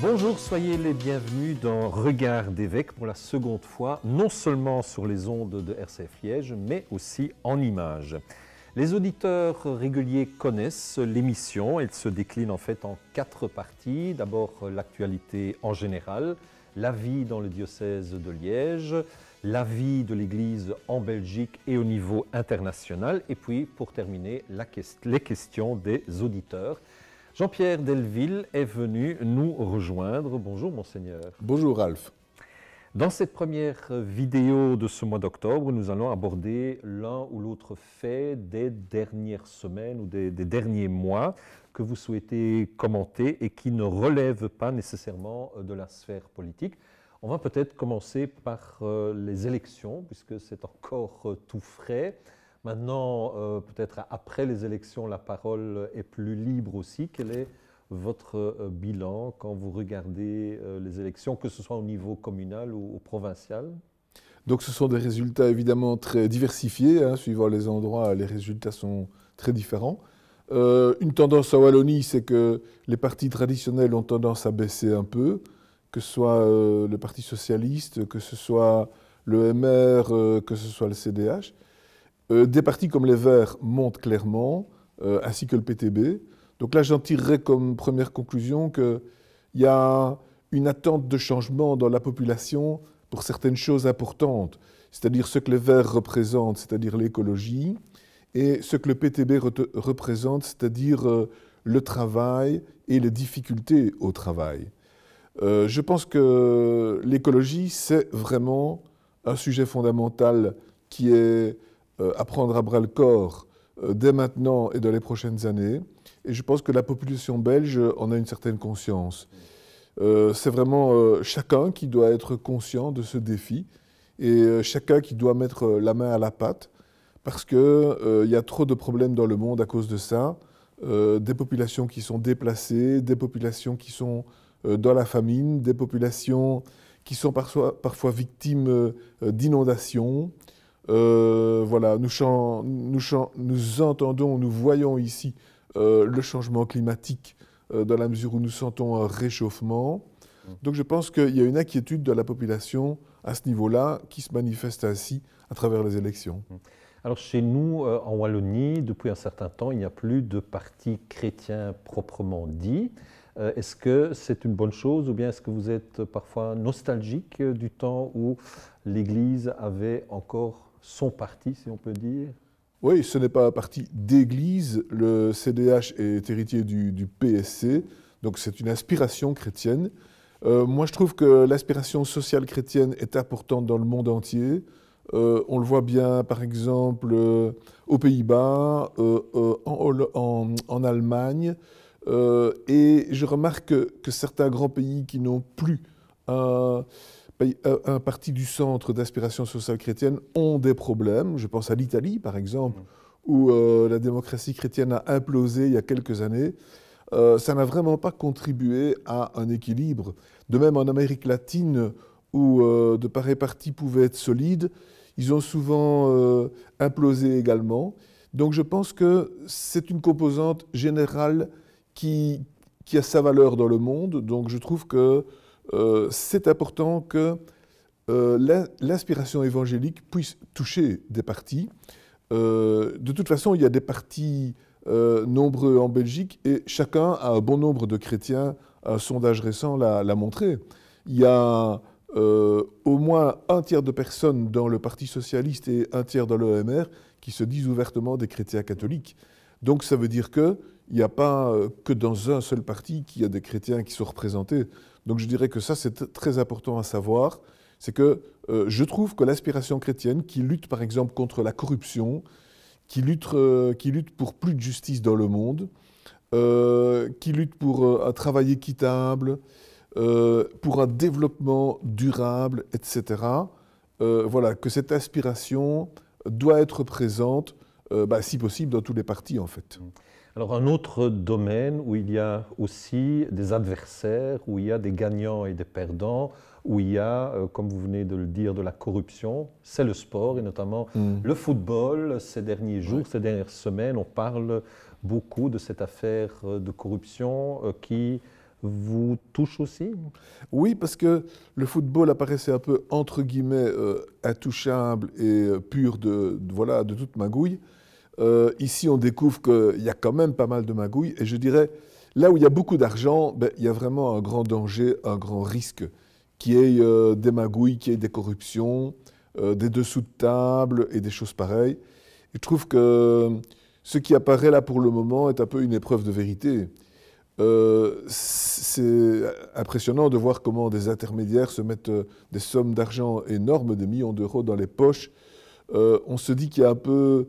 Bonjour, soyez les bienvenus dans Regard d'évêque pour la seconde fois, non seulement sur les ondes de RCF Liège, mais aussi en images. Les auditeurs réguliers connaissent l'émission, elle se décline en fait en quatre parties. D'abord l'actualité en général, la vie dans le diocèse de Liège, la vie de l'Église en Belgique et au niveau international, et puis pour terminer les questions des auditeurs Jean-Pierre Delville est venu nous rejoindre. Bonjour monseigneur. Bonjour Ralph. Dans cette première vidéo de ce mois d'octobre, nous allons aborder l'un ou l'autre fait des dernières semaines ou des, des, derniers mois que vous souhaitez commenter et qui ne relèvent pas nécessairement de la sphère politique. On va peut-être commencer par euh, les élections, puisque c'est encore euh, tout frais. Maintenant, euh, peut-être après les élections, la parole est plus libre aussi. Quel est votre euh, bilan quand vous regardez euh, les élections, que ce soit au niveau communal ou, provincial Donc ce sont des résultats évidemment très diversifiés. Hein, suivant les endroits, les résultats sont très différents. une tendance à Wallonie, c'est que les partis traditionnels ont tendance à baisser un peu, que ce soit le Parti socialiste, que ce soit le MR, que ce soit le CDH. Euh, des partis comme les Verts montent clairement, euh, ainsi que le PTB. Donc là, j'en tirerai comme première conclusion qu'il y a une attente de changement dans la population pour certaines choses importantes, c'est-à-dire ce que les Verts représentent, c'est-à-dire l'écologie, et ce que le PTB représente, c'est-à-dire euh, le travail et les difficultés au travail. je pense que l'écologie, c'est vraiment un sujet fondamental qui est à euh, prendre à bras le corps euh, dès maintenant et dans les prochaines années. Et je pense que la population belge en a une certaine conscience. Euh, c'est vraiment chacun qui doit être conscient de ce défi et chacun qui doit mettre la main à la pâte parce qu'il y a trop de problèmes dans le monde à cause de ça. des populations qui sont déplacées, des populations qui sont dans la famine, des populations qui sont parfois, parfois victimes d'inondations. Euh, voilà, nous, nous, nous, entendons, nous voyons ici euh, le changement climatique euh, dans la mesure où nous sentons un réchauffement. Mmh. Donc je pense qu'il y a une inquiétude de la population à ce niveau-là qui se manifeste ainsi à travers les élections. Mmh. Alors chez nous, en Wallonie, depuis un certain temps, il n'y a plus de parti chrétien proprement dit. Est-ce que c'est une bonne chose ou bien est-ce que vous êtes parfois nostalgique du temps où l'Église avait encore son parti, si on peut dire Oui, ce n'est pas un parti d'église. Le CDH est héritier du, PSC, donc c'est une inspiration chrétienne. Euh, moi, je trouve que l'aspiration sociale chrétienne est importante dans le monde entier. Euh, on le voit bien, par exemple, euh, aux Pays-Bas, en, Allemagne. et je remarque que, que, certains grands pays qui n'ont plus un euh, un parti du centre d'aspiration sociale chrétienne ont des problèmes. Je pense à l'Italie, par exemple, mm. où euh, la démocratie chrétienne a implosé il y a quelques années. Euh, ça n'a vraiment pas contribué à un équilibre. De même, en Amérique latine, où de pareils partis pouvaient être solides, ils ont souvent implosé également. Donc je pense que c'est une composante générale qui, qui, a sa valeur dans le monde. Donc je trouve que euh, c'est important que euh, l'inspiration évangélique puisse toucher des partis. Euh, de toute façon, il y a des partis nombreux en Belgique et chacun a un bon nombre de chrétiens. Un sondage récent l'a montré. Il y a au moins un tiers de personnes dans le Parti socialiste et un tiers dans l'OMR qui se disent ouvertement des chrétiens catholiques. Donc ça veut dire que il n'y a pas euh, que dans un seul parti qu'il y a des chrétiens qui sont représentés. Donc je dirais que ça, c'est très important à savoir. C'est que euh, je trouve que l'aspiration chrétienne, qui lutte par exemple contre la corruption, qui lutte, euh, qui lutte pour plus de justice dans le monde, qui lutte pour un travail équitable, pour un développement durable, etc., voilà, que cette aspiration doit être présente, bah, si possible, dans tous les partis en fait. Mmh. Alors un autre domaine où il y a aussi des adversaires, où il y a des gagnants et des perdants, où il y a, euh, comme vous venez de le dire, de la corruption, c'est le sport et notamment mm. le football. Ces derniers jours, ces dernières semaines, on parle beaucoup de cette affaire euh, de corruption euh, qui vous touche aussi Oui, parce que le football apparaissait un peu entre guillemets intouchable et pur voilà, de toute magouille. Euh, ici, on découvre qu'il y a quand même pas mal de magouilles. Et je dirais, là où il y a beaucoup d'argent, ben, il y a vraiment un grand danger, un grand risque, qui est ait euh, des magouilles, qui ait des corruptions, euh, des dessous de table et des choses pareilles. je trouve que ce qui apparaît là pour le moment est un peu une épreuve de vérité. c'est impressionnant de voir comment des intermédiaires se mettent des sommes d'argent énormes, des millions d'euros dans les poches. on se dit qu'il y a un peu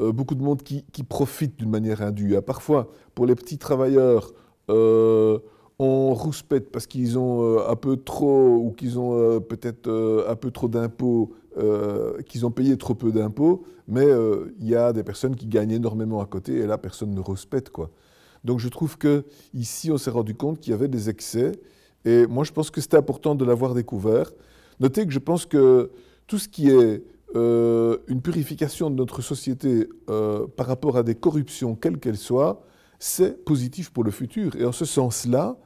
euh, beaucoup de monde qui, profite d'une manière indue. Ah, parfois, pour les petits travailleurs, euh, on rouspète parce qu'ils ont euh, un peu trop ou qu'ils ont peut-être un peu trop d'impôts, qu'ils ont payé trop peu d'impôts, mais il y a des personnes qui gagnent énormément à côté et là, personne ne rouspète. Quoi. Donc je trouve que ici, on s'est rendu compte qu'il y avait des excès et moi, je pense que c'était important de l'avoir découvert. Notez que je pense que tout ce qui est euh, une purification de notre société euh, par rapport à des corruptions, quelles qu'elles soient, c'est positif pour le futur. Et en ce sens-là,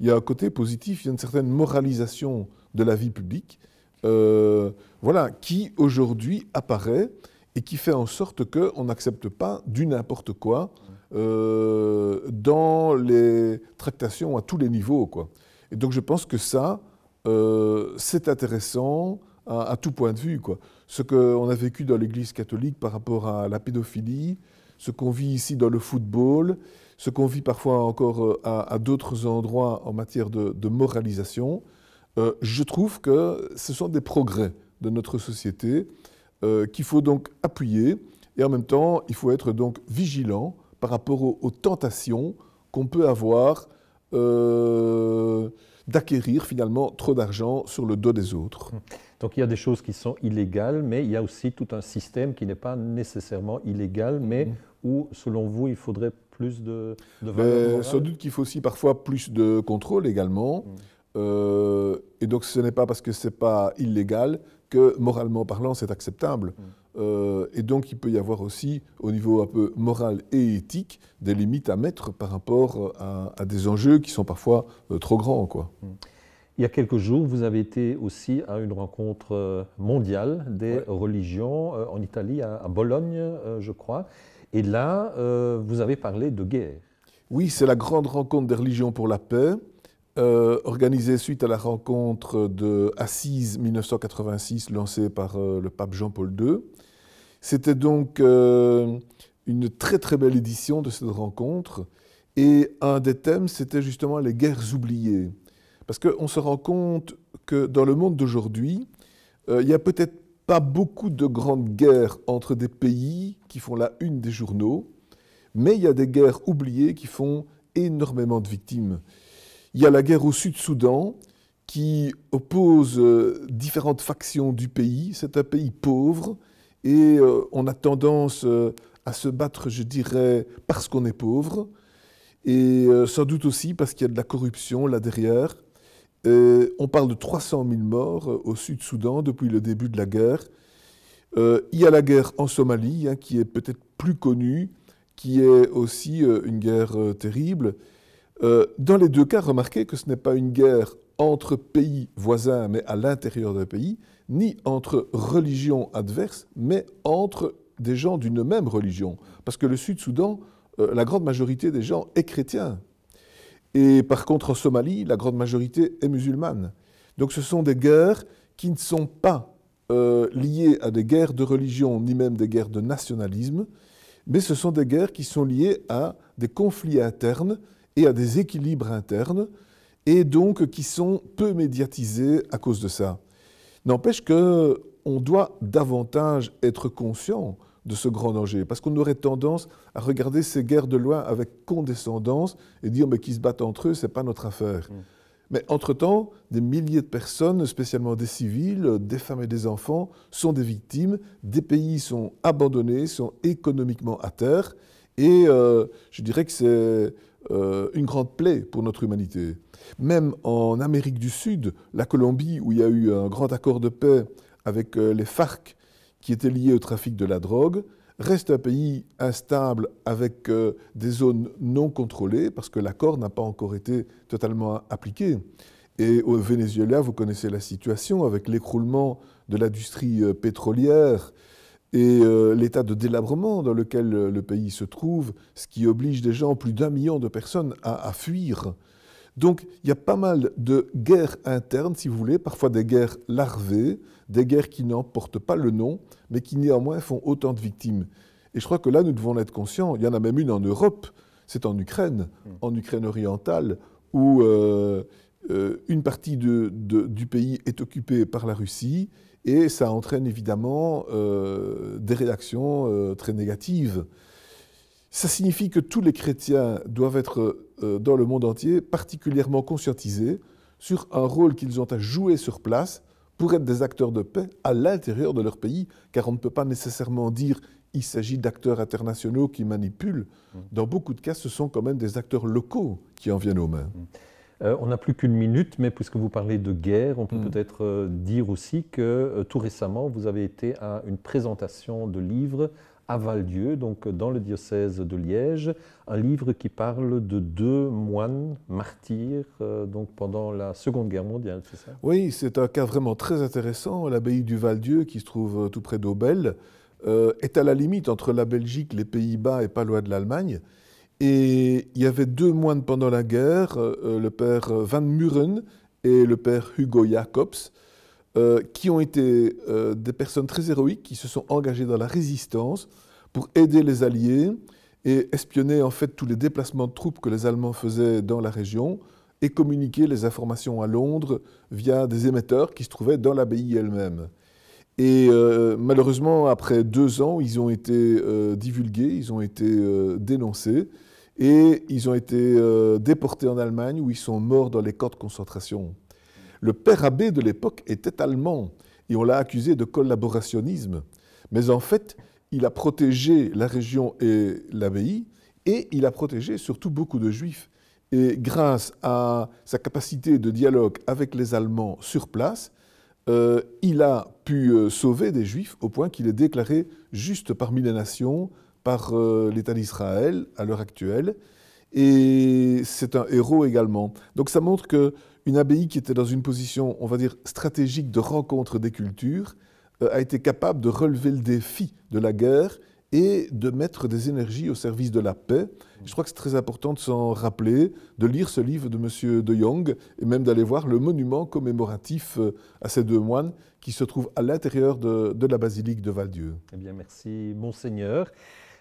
il y a un côté positif, il y a une certaine moralisation de la vie publique, euh, voilà, qui aujourd'hui apparaît et qui fait en sorte qu'on n'accepte pas du n'importe quoi dans les tractations à tous les niveaux. Quoi. Et donc je pense que ça, c'est intéressant, à, tout point de vue. Quoi. Ce qu'on a vécu dans l'Église catholique par rapport à la pédophilie, ce qu'on vit ici dans le football, ce qu'on vit parfois encore euh, à, d'autres endroits en matière de, moralisation, euh, je trouve que ce sont des progrès de notre société euh, qu'il faut donc appuyer et en même temps il faut être donc vigilant par rapport aux, tentations qu'on peut avoir d'acquérir finalement trop d'argent sur le dos des autres. Mmh. Donc il y a des choses qui sont illégales, mais il y a aussi tout un système qui n'est pas nécessairement illégal, mais mm. où, selon vous, il faudrait plus de, ben, Sans doute qu'il faut aussi parfois plus de contrôle également. Mm. Euh, et donc ce n'est pas parce que ce n'est pas illégal que, moralement parlant, c'est acceptable. Mm. Euh, et donc, il peut y avoir aussi, au niveau un peu moral et éthique, des limites à mettre par rapport à, des enjeux qui sont parfois euh, trop grands. Quoi. Il y a quelques jours, vous avez été aussi à une rencontre euh, mondiale des religions euh, en Italie, à, Bologne, euh, je crois. Et là, vous avez parlé de guerre. Oui, c'est la grande rencontre des religions pour la paix, organisée suite à la rencontre de Assise 1986, lancée par le pape Jean-Paul II. C'était donc une très très belle édition de cette rencontre. Et un des thèmes, c'était justement les guerres oubliées. Parce qu'on se rend compte que dans le monde d'aujourd'hui, euh, il n'y a peut-être pas beaucoup de grandes guerres entre des pays qui font la une des journaux, mais il y a des guerres oubliées qui font énormément de victimes. Il y a la guerre au Sud-Soudan qui oppose euh, différentes factions du pays. C'est un pays pauvre et euh, on a tendance à se battre, je dirais, parce qu'on est pauvre et sans doute aussi parce qu'il y a de la corruption là derrière. Euh, on parle de 300 000 morts euh, au Sud-Soudan depuis le début de la guerre. Euh, il y a la guerre en Somalie, hein, qui est peut-être plus connue, qui est aussi une guerre terrible. dans les deux cas, remarquez que ce n'est pas une guerre entre pays voisins, mais à l'intérieur d'un pays, ni entre religions adverses, mais entre des gens d'une même religion. Parce que le Sud-Soudan, la grande majorité des gens est chrétien. Et par contre, en Somalie, la grande majorité est musulmane. Donc ce sont des guerres qui ne sont pas euh, liées à des guerres de religion, ni même des guerres de nationalisme, mais ce sont des guerres qui sont liées à des conflits internes et à des équilibres internes, et donc qui sont peu médiatisées à cause de ça. N'empêche qu'on doit davantage être conscient de ce grand danger. Parce qu'on aurait tendance à regarder ces guerres de loin avec condescendance et dire mais qu'ils se battent entre eux, ce n'est pas notre affaire. Mm. Mais entre-temps, des milliers de personnes, spécialement des civils, des femmes et des enfants, sont des victimes. Des pays sont abandonnés, sont économiquement à terre. Et euh, je dirais que c'est euh, une grande plaie pour notre humanité. Même en Amérique du Sud, la Colombie, où il y a eu un grand accord de paix avec euh, les FARC, qui était lié au trafic de la drogue, reste un pays instable avec euh, des zones non contrôlées parce que l'accord n'a pas encore été totalement appliqué. Et au Venezuela, vous connaissez la situation avec l'écroulement de l'industrie euh, pétrolière et euh, l'état de délabrement dans lequel le pays se trouve, ce qui oblige déjà plus d'un million de personnes à fuir donc il y a pas mal de guerres internes, si vous voulez, parfois des guerres larvées, des guerres qui n'en portent pas le nom, mais qui néanmoins font autant de victimes. Et je crois que là, nous devons être conscients. Il y en a même une en Europe, c'est en Ukraine, hmm. en Ukraine orientale, où euh, euh, une partie du pays est occupée par la Russie, et ça entraîne évidemment euh, des réactions très négatives. Ça signifie que tous les chrétiens doivent être euh, dans le monde entier particulièrement conscientisés sur un rôle qu'ils ont à jouer sur place pour être des acteurs de paix à l'intérieur de leur pays, car on ne peut pas nécessairement dire il s'agit d'acteurs internationaux qui manipulent. Mm. Dans beaucoup de cas, ce sont quand même des acteurs locaux qui en viennent aux mains. Mm. Euh, on n'a plus qu'une minute, mais puisque vous parlez de guerre, on peut mm. peut-être euh, dire aussi que tout récemment, vous avez été à une présentation de livres à Valdieu, donc dans le diocèse de Liège, un livre qui parle de deux moines martyrs euh, donc pendant la Seconde Guerre mondiale, c'est ça Oui, c'est un cas vraiment très intéressant. L'abbaye du Valdieu, qui se trouve euh, tout près d'Aubel, euh, est à la limite entre la Belgique, les Pays-Bas et pas loin de l'Allemagne. Et il y avait deux moines pendant la guerre, le père Van Muren et le père Hugo Jacobs. Euh, qui ont été euh, des personnes très héroïques, qui se sont engagées dans la résistance pour aider les Alliés et espionner en fait tous les déplacements de troupes que les Allemands faisaient dans la région et communiquer les informations à Londres via des émetteurs qui se trouvaient dans l'abbaye elle-même. Et euh, malheureusement, après deux ans, ils ont été divulgués, ils ont été dénoncés et ils ont été déportés en Allemagne où ils sont morts dans les camps de concentration. Le père abbé de l'époque était allemand et on l'a accusé de collaborationnisme. Mais en fait, il a protégé la région et l'abbaye et il a protégé surtout beaucoup de juifs. Et grâce à sa capacité de dialogue avec les Allemands sur place, euh, il a pu euh, sauver des juifs au point qu'il est déclaré juste parmi les nations par euh, l'État d'Israël à l'heure actuelle. Et c'est un héros également. Donc ça montre que une abbaye qui était dans une position, on va dire, stratégique de rencontre des cultures, euh, a été capable de relever le défi de la guerre et de mettre des énergies au service de la paix. Je crois que c'est très important de s'en rappeler, de lire ce livre de M. de Jong et même d'aller voir le monument commémoratif euh, à ces deux moines qui se trouve à l'intérieur de, de, la basilique de Valdieu. Eh bien, merci, Monseigneur.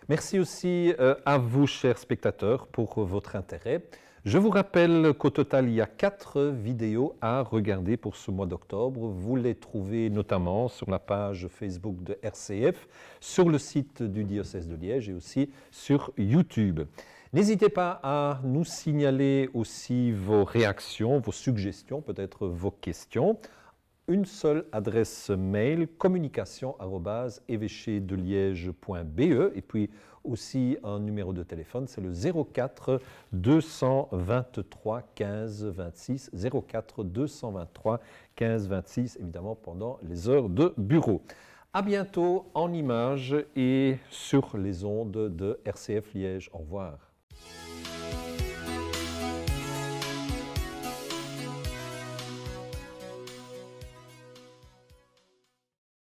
Merci aussi euh, à vous, chers spectateurs, pour votre intérêt. Je vous rappelle qu'au total, il y a quatre vidéos à regarder pour ce mois d'octobre. Vous les trouvez notamment sur la page Facebook de RCF, sur le site du diocèse de Liège et aussi sur YouTube. N'hésitez pas à nous signaler aussi vos réactions, vos suggestions, peut-être vos questions. Une seule adresse mail évêché de liègebe et puis aussi un numéro de téléphone, c'est le 04 223 15 26, 04 223 15 26, évidemment pendant les heures de bureau. À bientôt en images et sur les ondes de RCF Liège. Au revoir.